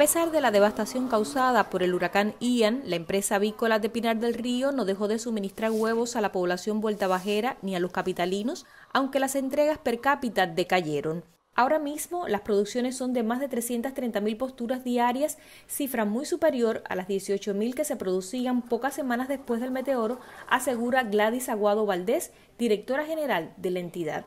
A pesar de la devastación causada por el huracán Ian, la empresa avícola de Pinar del Río no dejó de suministrar huevos a la población vuelta bajera ni a los capitalinos, aunque las entregas per cápita decayeron. Ahora mismo las producciones son de más de 330.000 posturas diarias, cifra muy superior a las 18.000 que se producían pocas semanas después del meteoro, asegura Gladys Aguado Valdés, directora general de la entidad.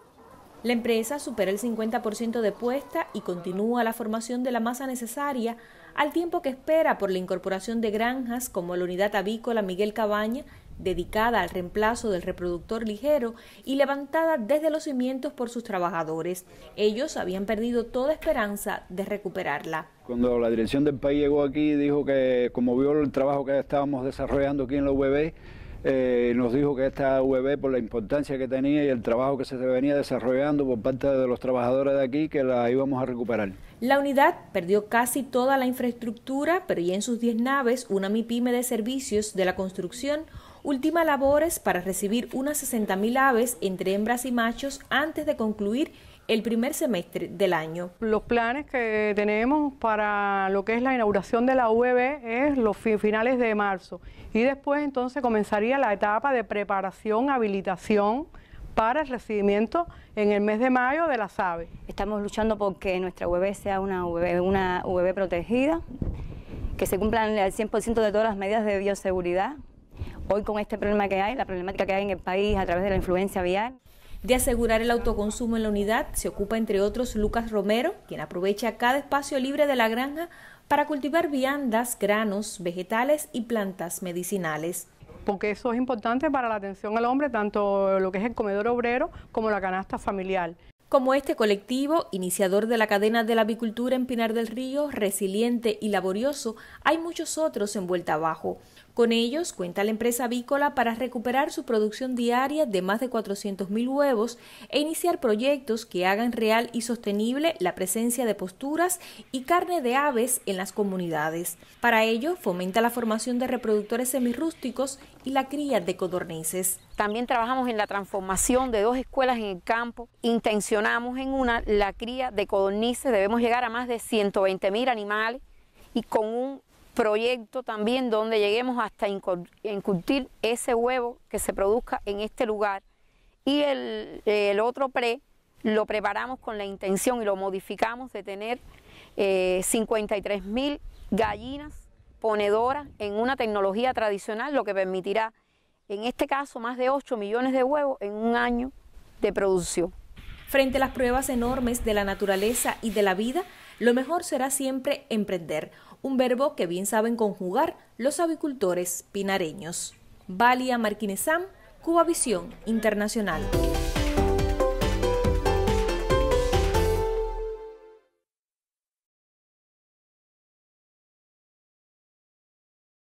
La empresa supera el 50% de puesta y continúa la formación de la masa necesaria al tiempo que espera por la incorporación de granjas como la unidad avícola Miguel Cabaña, dedicada al reemplazo del reproductor ligero y levantada desde los cimientos por sus trabajadores. Ellos habían perdido toda esperanza de recuperarla. Cuando la dirección del país llegó aquí, dijo que como vio el trabajo que estábamos desarrollando aquí en la UBB, eh, nos dijo que esta UEB, por la importancia que tenía y el trabajo que se venía desarrollando por parte de los trabajadores de aquí, que la íbamos a recuperar. La unidad perdió casi toda la infraestructura, pero ya en sus 10 naves, una MIPYME de servicios de la construcción última labores para recibir unas mil aves entre hembras y machos antes de concluir el primer semestre del año. Los planes que tenemos para lo que es la inauguración de la UVB e es los finales de marzo y después entonces comenzaría la etapa de preparación, habilitación para el recibimiento en el mes de mayo de la aves. Estamos luchando por que nuestra UVB e sea una UVB e una protegida, que se cumplan al 100% de todas las medidas de bioseguridad. Hoy con este problema que hay, la problemática que hay en el país a través de la influencia vial de asegurar el autoconsumo en la unidad se ocupa, entre otros, Lucas Romero, quien aprovecha cada espacio libre de la granja para cultivar viandas, granos, vegetales y plantas medicinales porque eso es importante para la atención al hombre, tanto lo que es el comedor obrero como la canasta familiar. Como este colectivo, iniciador de la cadena de la avicultura en Pinar del Río, resiliente y laborioso, hay muchos otros en Vuelta Abajo. Con ellos cuenta la empresa avícola para recuperar su producción diaria de más de 400.000 huevos e iniciar proyectos que hagan real y sostenible la presencia de posturas y carne de aves en las comunidades. Para ello, fomenta la formación de reproductores semirústicos y la cría de codornices. También trabajamos en la transformación de dos escuelas en el campo. Intencionamos en una la cría de codornices. Debemos llegar a más de 120.000 animales y con un proyecto también donde lleguemos hasta incultir ese huevo que se produzca en este lugar. Y el, otro pre lo preparamos con la intención y lo modificamos de tener eh, 53 mil gallinas ponedoras en una tecnología tradicional, lo que permitirá en este caso más de 8 millones de huevos en un año de producción. Frente a las pruebas enormes de la naturaleza y de la vida, lo mejor será siempre emprender, un verbo que bien saben conjugar los avicultores pinareños. Valia Marquinesam, Cuba Visión Internacional.